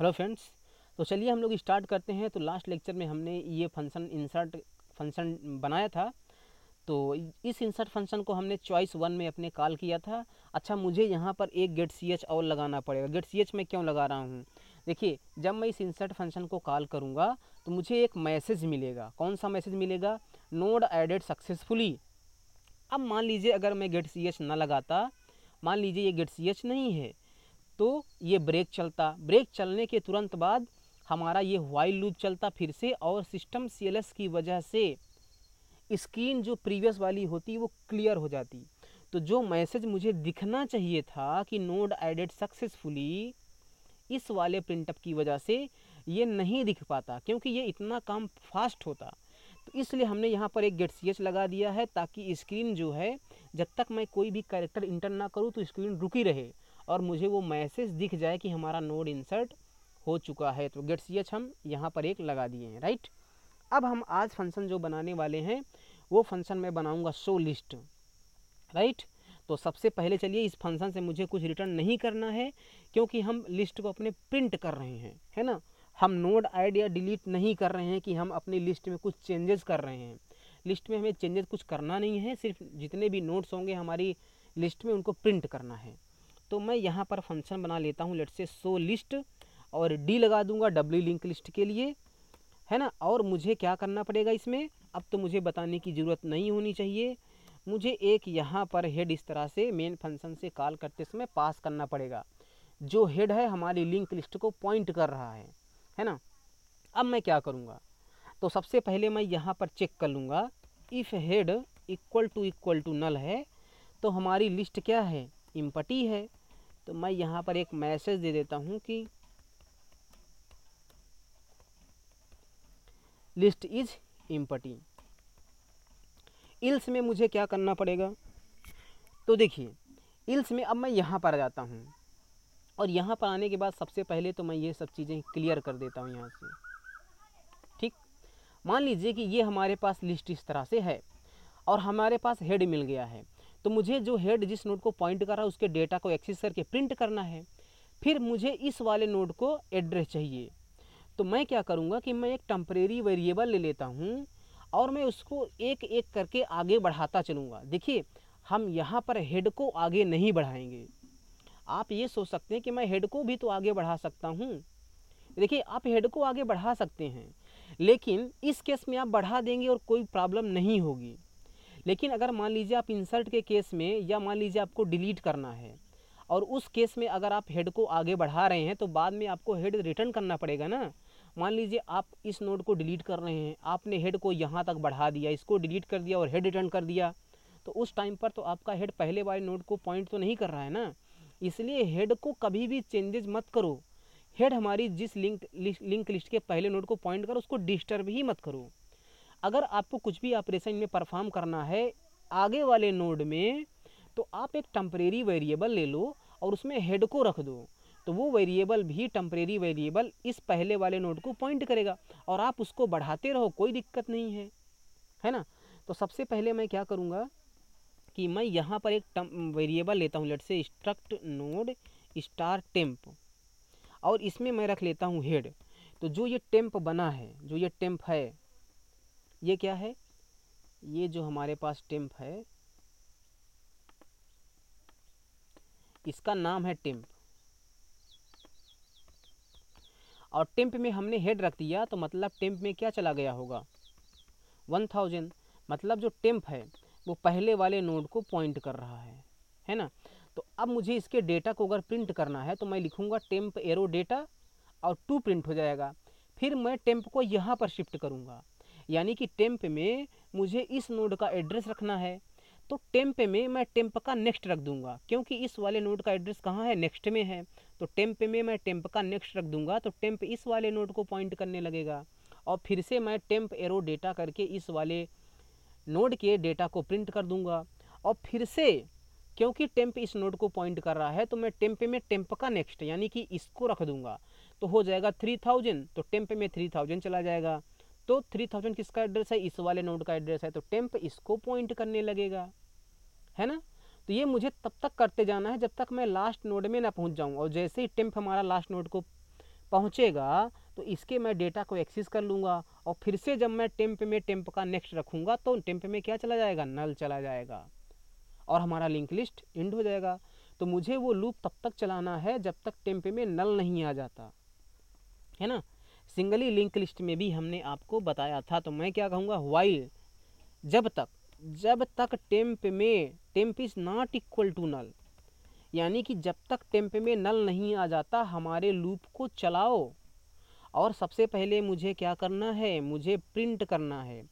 hello friends तो चलिए हम लोग स्टार्ट करते हैं तो लास्ट लेक्चर में हमने ये फंक्शन इंसर्ट फंक्शन बनाया था तो इस इंसर्ट फंक्शन को हमने चॉइस वन में अपने कॉल किया था अच्छा मुझे यहाँ पर एक गेट सी एच और लगाना पड़ेगा गेट सी एच मैं क्यों लगा रहा हूँ देखिए जब मैं इस इंसर्ट फंक्शन को कॉल करूँगा तो मुझे एक मैसेज मिलेगा कौन सा मैसेज मिलेगा नोड एडेड सक्सेसफुली अब मान लीजिए अगर मैं गेट सी एच ना लगाता मान लीजिए ये गेट सी एच नहीं है तो ये ब्रेक चलता ब्रेक चलने के तुरंत बाद हमारा ये वाइल लूप चलता फिर से और सिस्टम सी की वजह से स्क्रीन जो प्रीवियस वाली होती वो क्लियर हो जाती तो जो मैसेज मुझे दिखना चाहिए था कि नोड एडेड सक्सेसफुली इस वाले प्रिंटअप की वजह से ये नहीं दिख पाता क्योंकि ये इतना काम फास्ट होता तो इसलिए हमने यहाँ पर एक गेट सी एच लगा दिया है ताकि स्क्रीन जो है जब तक मैं कोई भी कैरेक्टर इंटर ना करूँ तो स्क्रीन रुकी रहे और मुझे वो मैसेज दिख जाए कि हमारा नोड इंसर्ट हो चुका है तो गेट सी एच हम यहाँ पर एक लगा दिए हैं राइट अब हम आज फंक्शन जो बनाने वाले हैं वो फंक्शन मैं बनाऊँगा शो लिस्ट राइट तो सबसे पहले चलिए इस फंक्शन से मुझे कुछ रिटर्न नहीं करना है क्योंकि हम लिस्ट को अपने प्रिंट कर रहे हैं है ना हम नोड ऐड या डिलीट नहीं कर रहे हैं कि हम अपनी लिस्ट में कुछ चेंजेस कर रहे हैं लिस्ट में हमें चेंजेस कुछ करना नहीं है सिर्फ जितने भी नोट्स होंगे हमारी लिस्ट में उनको प्रिंट करना है तो मैं यहाँ पर फंक्शन बना लेता हूँ लेट से सो लिस्ट और डी लगा दूंगा डब्ल्यू लिंक लिस्ट के लिए है ना और मुझे क्या करना पड़ेगा इसमें अब तो मुझे बताने की ज़रूरत नहीं होनी चाहिए मुझे एक यहाँ पर हेड इस तरह से मेन फंक्शन से कॉल करते समय पास करना पड़ेगा जो हेड है हमारी लिंक लिस्ट को पॉइंट कर रहा है है ना अब मैं क्या करूँगा तो सबसे पहले मैं यहाँ पर चेक कर लूँगा if head equal to equal to null है तो हमारी लिस्ट क्या है इम्पटी है तो मैं यहाँ पर एक मैसेज दे देता हूँ कि लिस्ट इज इम्पटी इल्स में मुझे क्या करना पड़ेगा तो देखिए इल्स में अब मैं यहाँ पर आ जाता हूँ और यहाँ पर आने के बाद सबसे पहले तो मैं ये सब चीज़ें क्लियर कर देता हूँ यहाँ से ठीक मान लीजिए कि ये हमारे पास लिस्ट इस तरह से है और हमारे पास हेड मिल गया है तो मुझे जो हेड जिस नोड को पॉइंट कर रहा है उसके डेटा को एक्सेस करके प्रिंट करना है फिर मुझे इस वाले नोड को एड्रेस चाहिए तो मैं क्या करूँगा कि मैं एक टम्परेरी वेरिएबल ले लेता हूँ और मैं उसको एक एक करके आगे बढ़ाता चलूँगा देखिए हम यहाँ पर हेड को आगे नहीं बढ़ाएंगे आप ये सोच सकते हैं कि मैं हेड को भी तो आगे बढ़ा सकता हूँ देखिए आप हेड को आगे बढ़ा सकते हैं लेकिन इस केस में आप बढ़ा देंगे और कोई प्रॉब्लम नहीं होगी लेकिन अगर मान लीजिए आप इंसर्ट के केस में या मान लीजिए आपको डिलीट करना है और उस केस में अगर आप हेड को आगे बढ़ा रहे हैं तो बाद में आपको हेड रिटर्न करना पड़ेगा ना मान लीजिए आप इस नोड को डिलीट कर रहे हैं आपने हेड को यहाँ तक बढ़ा दिया इसको डिलीट कर दिया और हेड रिटर्न कर दिया तो उस टाइम पर तो आपका हेड पहले वाले नोड को पॉइंट तो नहीं कर रहा है ना इसलिए हेड को कभी भी चेंजेज मत करो हेड हमारी जिस लिंक लिंक लिस्ट के पहले नोड को पॉइंट करो उसको डिस्टर्ब ही मत करो अगर आपको कुछ भी ऑपरेशन में परफॉर्म करना है आगे वाले नोड में तो आप एक टम्परेरी वेरिएबल ले लो और उसमें हेड को रख दो तो वो वेरिएबल भी टम्परेरी वेरिएबल इस पहले वाले नोड को पॉइंट करेगा और आप उसको बढ़ाते रहो कोई दिक्कत नहीं है है ना तो सबसे पहले मैं क्या करूँगा कि मैं यहाँ पर एक वेरिएबल लेता हूँ लेट से स्ट्रक्ट नोड स्टार टेम्प और इसमें मैं रख लेता हूँ हेड तो जो ये टेम्प बना है जो ये टेम्प है ये क्या है ये जो हमारे पास टेम्प है इसका नाम है टिम्प और टिम्प में हमने हेड रख दिया तो मतलब टिम्प में क्या चला गया होगा वन थाउजेंड मतलब जो टेम्प है वो पहले वाले नोड को पॉइंट कर रहा है है ना तो अब मुझे इसके डेटा को अगर प्रिंट करना है तो मैं लिखूँगा टेम्प एरो डेटा और टू प्रिंट हो जाएगा फिर मैं टेम्प को यहाँ पर शिफ्ट करूँगा यानी कि टेम्प में मुझे इस नोड का एड्रेस रखना है तो टेम्प में मैं टेम्प का नेक्स्ट रख दूंगा क्योंकि इस वाले नोड का एड्रेस कहाँ है नेक्स्ट में है तो टेम्प में मैं टेम्प का नेक्स्ट रख दूंगा तो टेम्प इस वाले नोड को पॉइंट करने लगेगा और फिर से मैं टेम्प एरो डेटा करके इस वाले नोड के डेटा को प्रिंट कर दूंगा और फिर से क्योंकि टेम्प इस नोड को पॉइंट कर रहा है तो मैं टेम्प में टेम्प का नेक्स्ट यानी कि इसको रख दूंगा तो हो जाएगा थ्री थाउजेंड तो टेम्प में थ्री थाउजेंड चला जाएगा तो थ्री थाउजेंड किसका एड्रेस है इस वाले नोड का एड्रेस है तो टेम्प इसको पॉइंट करने लगेगा है ना तो ये मुझे तब तक करते जाना है जब तक मैं लास्ट नोड में ना पहुंच जाऊं और जैसे ही टेम्प हमारा लास्ट नोड को पहुंचेगा तो इसके मैं डेटा को एक्सेस कर लूँगा और फिर से जब मैं टेम्प में टेम्प का नेक्स्ट रखूँगा तो टेम्प में क्या चला जाएगा नल चला जाएगा और हमारा लिंक लिस्ट एंड हो जाएगा तो मुझे वो लूप तब तक चलाना है जब तक टेम्प में नल नहीं आ जाता है ना सिंगली लिंक लिस्ट में भी हमने आपको बताया था तो मैं क्या कहूँगा वाइल जब तक जब तक टेम्प में temp is not equal to null यानी कि जब तक टेम्प में नल नहीं आ जाता हमारे लूप को चलाओ और सबसे पहले मुझे क्या करना है मुझे प्रिंट करना है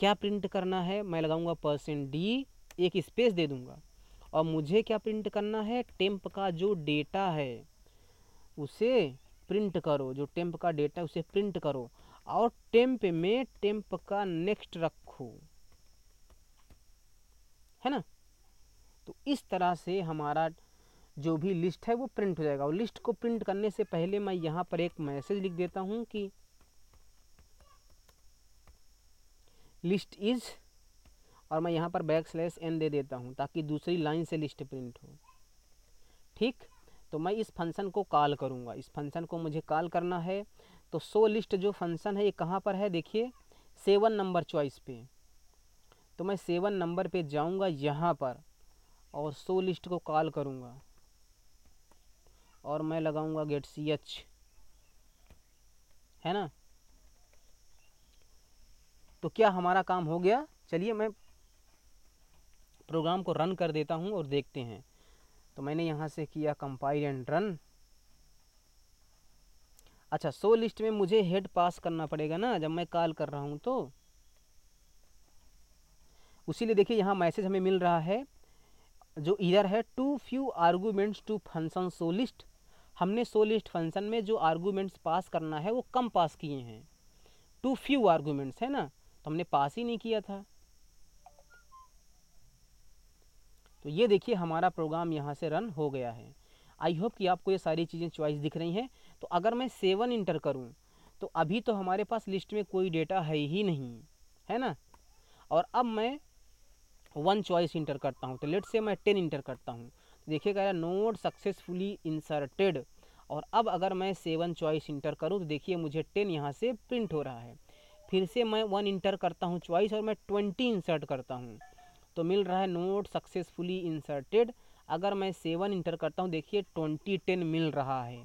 क्या प्रिंट करना है मैं लगाऊंगा परसेंट डी एक स्पेस दे दूंगा और मुझे क्या प्रिंट करना है टेम्प का जो डेटा है उसे प्रिंट करो जो टेम्प का डेटा है उसे प्रिंट करो और टेम्प में टेम्प का नेक्स्ट रखो है ना तो इस तरह से हमारा जो भी लिस्ट है वो प्रिंट हो जाएगा और लिस्ट को प्रिंट करने से पहले मैं यहाँ पर एक मैसेज लिख देता हूँ कि लिस्ट इज और मैं यहाँ पर बैक स्लैश एन दे देता हूँ ताकि दूसरी लाइन से लिस्ट प्रिंट हो ठीक तो मैं इस फंक्शन को कॉल करूँगा इस फंक्शन को मुझे कॉल करना है तो सो लिस्ट जो फंक्शन है ये कहाँ पर है देखिए सेवन नंबर चॉइस पे तो मैं सेवन नंबर पे जाऊँगा यहाँ पर और सो लिस्ट को कॉल करूँगा और मैं लगाऊँगा गेट सी एच है ना तो क्या हमारा काम हो गया चलिए मैं प्रोग्राम को रन कर देता हूँ और देखते हैं तो मैंने यहाँ से किया कंपाइल एंड रन अच्छा सो लिस्ट में मुझे हेड पास करना पड़ेगा ना जब मैं कॉल कर रहा हूँ तो उसी देखिए यहाँ मैसेज हमें मिल रहा है जो इधर है too few arguments to function so list हमने सो लिस्ट फंक्शन में जो आर्गूमेंट्स पास करना है वो कम पास किए हैं टू फ्यू आर्गूमेंट्स है ना तो हमने पास ही नहीं किया था तो ये देखिए हमारा प्रोग्राम यहाँ से रन हो गया है आई होप कि आपको ये सारी चीज़ें चॉइस दिख रही हैं तो अगर मैं सेवन इंटर करूँ तो अभी तो हमारे पास लिस्ट में कोई डेटा है ही नहीं है ना और अब मैं वन चॉइस इंटर करता हूँ तो लेट से मैं टेन इंटर करता हूँ तो देखिएगा यार नोट सक्सेसफुली इंसर्टेड और अब अगर मैं सेवन चॉइस इंटर करूँ तो देखिए मुझे टेन यहाँ से प्रिंट हो रहा है फिर से मैं वन इंटर करता हूँ चॉइस और मैं ट्वेंटी इंसर्ट करता हूँ तो मिल रहा है नोट सक्सेसफुली इंसर्टेड अगर मैं सेवन इंटर करता हूँ देखिए ट्वेंटी टेन मिल रहा है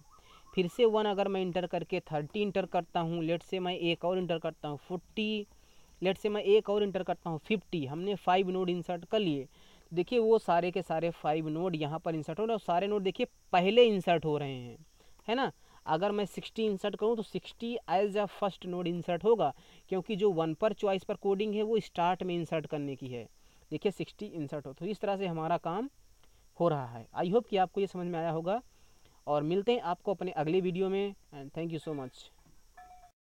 फिर से वन अगर मैं इंटर करके थर्टी इंटर करता हूँ लेट से मैं एक और इंटर करता हूँ फोर्टी लेट से मैं एक और इंटर करता हूँ फिफ्टी हमने फाइव नोड इंसर्ट कर लिए देखिए वो सारे के सारे फाइव नोड यहाँ पर इंसर्ट हो रहे हैं और सारे नोड देखिए पहले इंसर्ट हो रहे हैं है ना अगर मैं सिक्सटी इंसर्ट करूँ तो sixty as a first node insert होगा क्योंकि जो वन पर चॉइस पर कोडिंग है वो स्टार्ट में इंसर्ट करने की है देखिए सिक्सटी इंसर्ट हो तो इस तरह से हमारा काम हो रहा है आई होप कि आपको ये समझ में आया होगा और मिलते हैं आपको अपने अगले वीडियो में and thank you so much